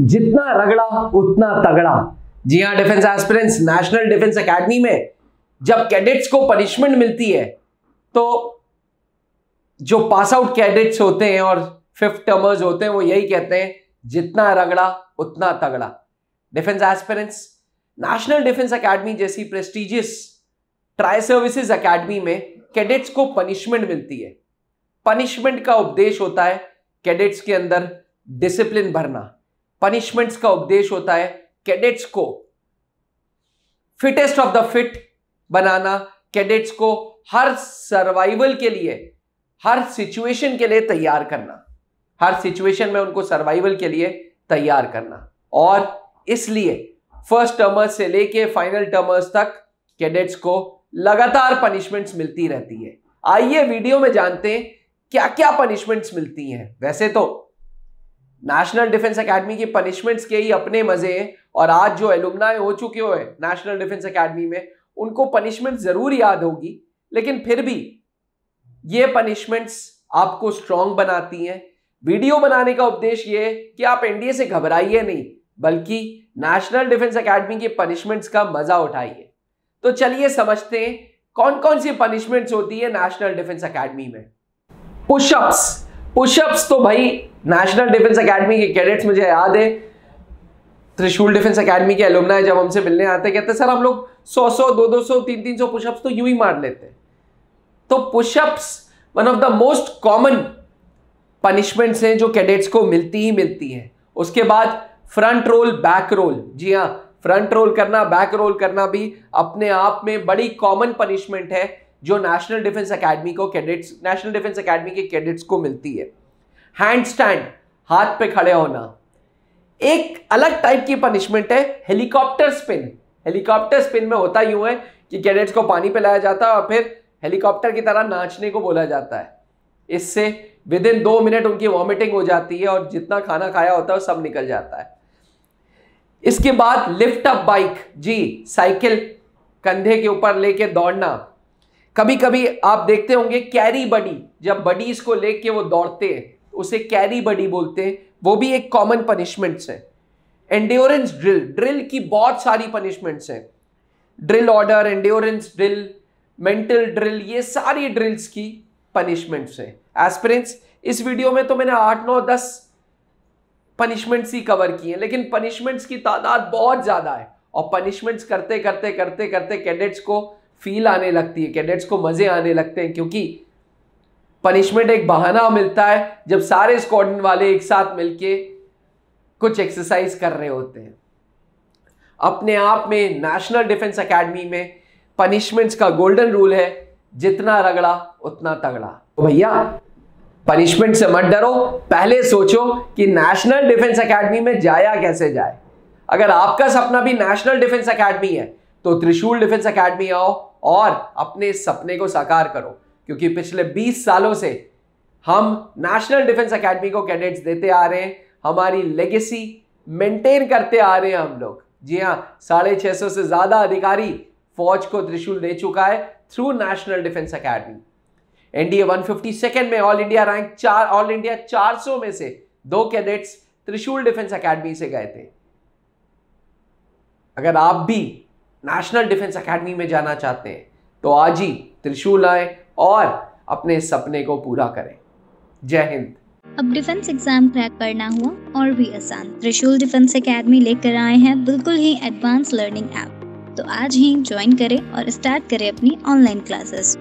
जितना रगड़ा उतना तगड़ा जी हाँ defence aspirants National defence academy में जब कैडेट्स को पनिशमेंट मिलती है तो जो पास आउट कैडेट्स होते हैं और फिफ्थ टर्मर्स होते हैं वो यही कहते हैं जितना रगड़ा उतना तगड़ा defence aspirants National defence Academy जैसी प्रेस्टिजियस ट्राई सर्विसेज एकेडमी में कैडेट्स को पनिशमेंट मिलती है पनिशमेंट का उपदेश होता है कैडेट्स के अंदर डिसिप्लिन भरना पनिशमेंट्स का उपदेश होता है कैडेट्स को फिटेस्ट ऑफ द फिट बनाना कैडेट्स को हर सर्वाइवल के लिए हर सिचुएशन के लिए तैयार करना हर सिचुएशन में उनको सर्वाइवल के लिए तैयार करना और इसलिए फर्स्ट टर्मर्स से लेके फाइनल टर्मर्स तक कैडेट्स को लगातार पनिशमेंट्स मिलती रहती है आइए वीडियो में जानते हैं क्या क्या पनिशमेंट्स मिलती हैं वैसे तो नेशनल डिफेंस एकेडमी की पनिशमेंट्स के ही अपने मजे हैं और आज जो एलुमनाए हो चुके हुए नेशनल डिफेंस एकेडमी में उनको पनिशमेंट जरूर याद होगी लेकिन फिर भी ये पनिशमेंट्स आपको स्ट्रांग बनाती हैं वीडियो बनाने का उपदेश ये है कि आप एनडीए से घबराइए नहीं बल्कि नेशनल डिफेंस एकेडमी के पनिशमेंट्स का मजा उठाइए तो चलिए समझते हैं कौन कौन सी पनिशमेंट्स होती है नेशनल डिफेंस एकेडमी में पुशअप्स पुशअप्स तो भाई नेशनल डिफेंस एकेडमी के कैडेट्स मुझे याद है त्रिशूल डिफेंस एकेडमी के एलुमना जब हमसे मिलने आते कहते सर हम लोग सौ सौ दो दो सौ तीन तीन सौ पुशअप्स तो यूं ही मार लेते तो pushups one of the most common punishments हैं जो कैडेट्स को मिलती ही मिलती हैं उसके बाद फ्रंट रोल बैक रोल जी हाँ फ्रंट रोल करना बैक रोल करना भी अपने आप में बड़ी कॉमन पनिशमेंट है जो नेशनल डिफेंस एकेडमी को कैडेट्स नेशनल डिफेंस एकेडमी के कैडेट्स को मिलती है हैंड स्टैंड हाथ पे खड़े होना एक अलग टाइप की पनिशमेंट है हेलीकॉप्टर स्पिन हेलीकॉप्टर स्पिन में होता यूं है कि कैडेट्स को पानी पे लाया जाता है और फिर हेलीकॉप्टर की तरह नाचने को बोला जाता है इससे विद इन दो मिनट उनकी वॉमिटिंग हो जाती है और जितना खाना खाया होता है वो सब निकल जाता है इसके बाद लिफ्ट अप बाइक जी साइकिल कंधे के ऊपर लेके दौड़ना कभी कभी आप देखते होंगे कैरी बडी जब बडीज को लेके वो दौड़ते हैं उसे कैरी बडी बोलते हैं वो भी एक कॉमन पनिशमेंट्स है एंड्योरेंस ड्रिल ड्रिल की बहुत सारी पनिशमेंट्स हैं drill order endurance drill mental drill ये सारी ड्रिल्स की पनिशमेंट्स हैं एस्पिरेंट्स इस वीडियो में तो मैंने आठ नौ दस पनिशमेंट्स ही कवर किए हैं लेकिन पनिशमेंट्स की तादाद बहुत ज़्यादा है और पनिशमेंट्स करते करते करते करते कैडेट्स को फील आने लगती है कैडेट्स को मज़े आने लगते हैं क्योंकि पनिशमेंट एक बहाना मिलता है जब सारे स्क्वाडन वाले एक साथ मिलके कुछ एक्सरसाइज कर रहे होते हैं अपने आप में नेशनल डिफेंस एकेडमी में पनिशमेंट्स का गोल्डन रूल है जितना रगड़ा उतना तगड़ा तो भैया पनिशमेंट से मत डरो पहले सोचो कि नेशनल डिफेंस एकेडमी में जाया कैसे जाए अगर आपका सपना भी नेशनल डिफेंस एकेडमी है तो त्रिशूल डिफेंस एकेडमी आओ और अपने सपने को साकार करो क्योंकि पिछले 20 सालों से हम नेशनल डिफेंस एकेडमी को कैडेट्स देते आ रहे हैं हमारी लेगेसी मेंटेन करते आ रहे हैं हम लोग जी हाँ साढ़े छह सौ से ज़्यादा अधिकारी फौज को त्रिशूल दे चुका है through national defence academy NDA 150 second में ऑल इंडिया रैंक चार ऑल इंडिया 400 में से दो कैडेट्स त्रिशूल डिफेंस एकेडमी से गए थे अगर आप भी नेशनल डिफेंस एकेडमी में जाना चाहते हैं तो आज ही त्रिशूल आए और अपने सपने को पूरा करें जय हिंद अब डिफेंस एग्जाम क्रैक करना हुआ और भी आसान त्रिशूल डिफेंस एकेडमी लेकर आए हैं बिल्कुल ही एडवांस लर्निंग ऐप तो आज ही ज्वाइन करें और स्टार्ट करें अपनी ऑनलाइन क्लासेस